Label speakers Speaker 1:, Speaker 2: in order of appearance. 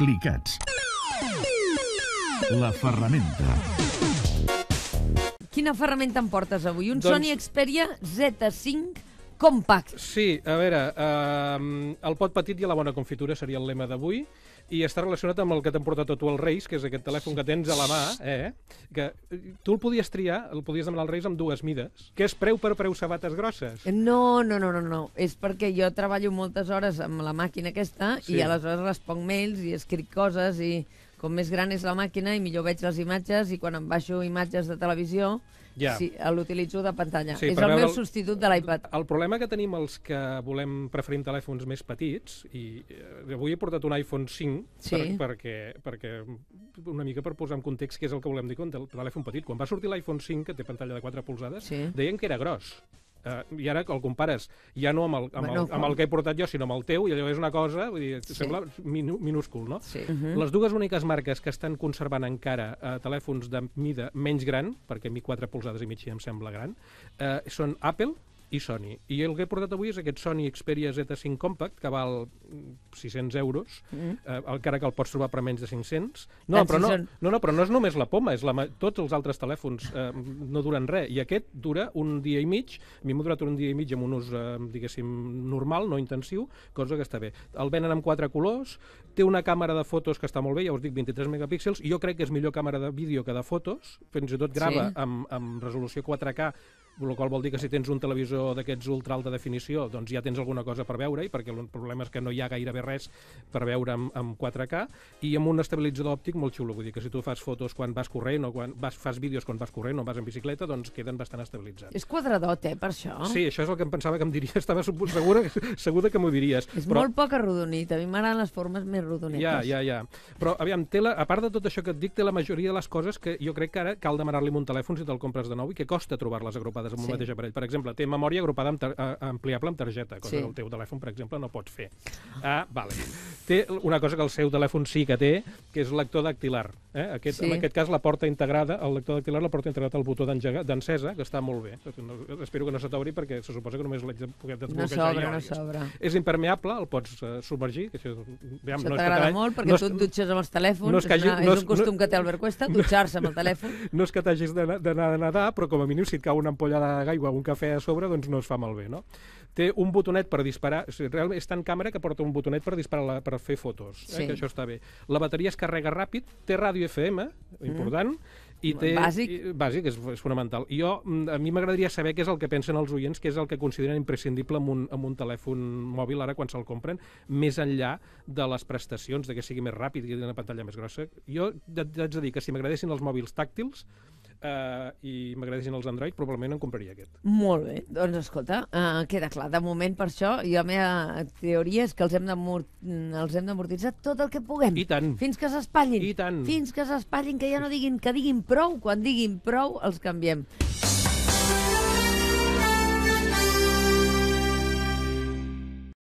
Speaker 1: Clicats. La ferramenta.
Speaker 2: Quina ferramenta em portes avui? Un doncs... Sony Xperia Z5 Compact.
Speaker 1: Sí, a veure, eh, el pot petit i la bona confitura seria el lema d'avui i està relacionat amb el que t'han portat a tu els Reis, que és aquest telèfon que tens a la mà, eh? que tu el podies triar, el podies demanar als Reis amb dues mides, que és preu per preu sabates grosses.
Speaker 2: No, no, no, no, no. és perquè jo treballo moltes hores amb la màquina aquesta sí. i aleshores responc mails i escric coses i com més gran és la màquina i millor veig les imatges i quan em baixo imatges de televisió ja. sí, l'utilitzo de pantalla. Sí, és el meu el, substitut de l'iPad. El problema
Speaker 1: que tenim els que volem preferim telèfons més petits, i eh, avui he portat un iPhone 5 sí. per, perquè, perquè una mica per posar en context què és el que volem dir amb telèfon petit. Quan va sortir l'iPhone 5, que té pantalla de 4 polzades, sí. deien que era gros eh, i ara el compares ja no amb el, amb, bueno, el, amb el que he portat jo, sinó amb el teu, i allò és una cosa, vull dir, sí. sembla minu, minúscul, no? Sí. Uh mhm. -huh. Les dues úniques marques que estan conservant encara eh, telèfons de mida menys gran, perquè a mi 4 polzades i mitja em sembla gran, eh, són Apple, i Sony. I el que he portat avui és aquest Sony Xperia Z5 Compact, que val 600 mm, euros, mm. eh, encara que el pots trobar per menys de 500. No, ah, però no, no, no, però no és només la poma, és la, tots els altres telèfons eh, no duren res, i aquest dura un dia i mig, a mi m'ha durat un dia i mig amb un ús, eh, diguéssim, normal, no intensiu, cosa que està bé. El venen amb quatre colors, té una càmera de fotos que està molt bé, ja us dic, 23 megapíxels, jo crec que és millor càmera de vídeo que de fotos, fins i tot grava sí. amb, amb resolució 4K el qual vol dir que si tens un televisor d'aquests ultra alta definició, doncs ja tens alguna cosa per veure-hi, perquè el problema és que no hi ha gairebé res per veure amb, amb 4K, i amb un estabilitzador òptic molt xulo, vull dir que si tu fas fotos quan vas corrent o quan vas, fas vídeos quan vas corrent o vas en bicicleta, doncs queden bastant estabilitzats.
Speaker 2: És quadradot, eh, per això? Sí,
Speaker 1: això és el que em pensava que em diries, estava segura, segura que m'ho diries. És però... molt
Speaker 2: poc arrodonit, a mi m'agraden les formes més rodonetes. Ja, ja,
Speaker 1: ja. Però, aviam, té la, a part de tot això que et dic, té la majoria de les coses que jo crec que ara cal demanar-li un telèfon si te'l compres de nou i que costa trobar-les agrupades vegades amb un sí. mateix aparell. Per exemple, té memòria agrupada amb ampliable amb targeta, cosa sí. que el teu telèfon, per exemple, no pot fer. Ah, vale. Té una cosa que el seu telèfon sí que té, que és el lector dactilar. Eh? Aquest, sí. En aquest cas, la porta integrada, el lector dactilar la porta integrada al botó d'encesa, que està molt bé. Espero que no se t'obri perquè se suposa que només l'haig de poder desbloquejar. No s'obre, no s'obre. És impermeable, el pots uh, submergir. Que això veiem, això no t'agrada molt perquè no és, tu et dutxes amb els telèfons. No és, que hagi, és, no és, és un costum no, que té Albert Cuesta, dutxar-se amb el telèfon. No és que t'hagis d'anar a nedar, però com a mínim si et cau una ampolla de d'aigua, un cafè a sobre, doncs no es fa malbé, no? Té un botonet per disparar, o sigui, realment és tan càmera que porta un botonet per disparar, la, per fer fotos, eh, sí. eh, que això està bé. La bateria es carrega ràpid, té ràdio FM, mm. important, mm i té, bàsic. I, bàsic, és, és fonamental. jo, mm, a mi m'agradaria saber què és el que pensen els oients, què és el que consideren imprescindible amb un, amb un telèfon mòbil ara quan se'l compren, més enllà de les prestacions, de que sigui més ràpid, que tingui una pantalla més grossa. Jo haig de dir que si m'agradessin els mòbils tàctils, eh, i m'agradessin els Android, probablement en compraria aquest. Molt bé,
Speaker 2: doncs escolta, eh, queda clar. De moment, per això, i la meva teoria és que els hem d'amortitzar tot el que puguem. I tant. Fins que s'espatllin. I tant. Fins que s'espatllin, que ja no diguin que diguin prou, quan diguin prou els canviem.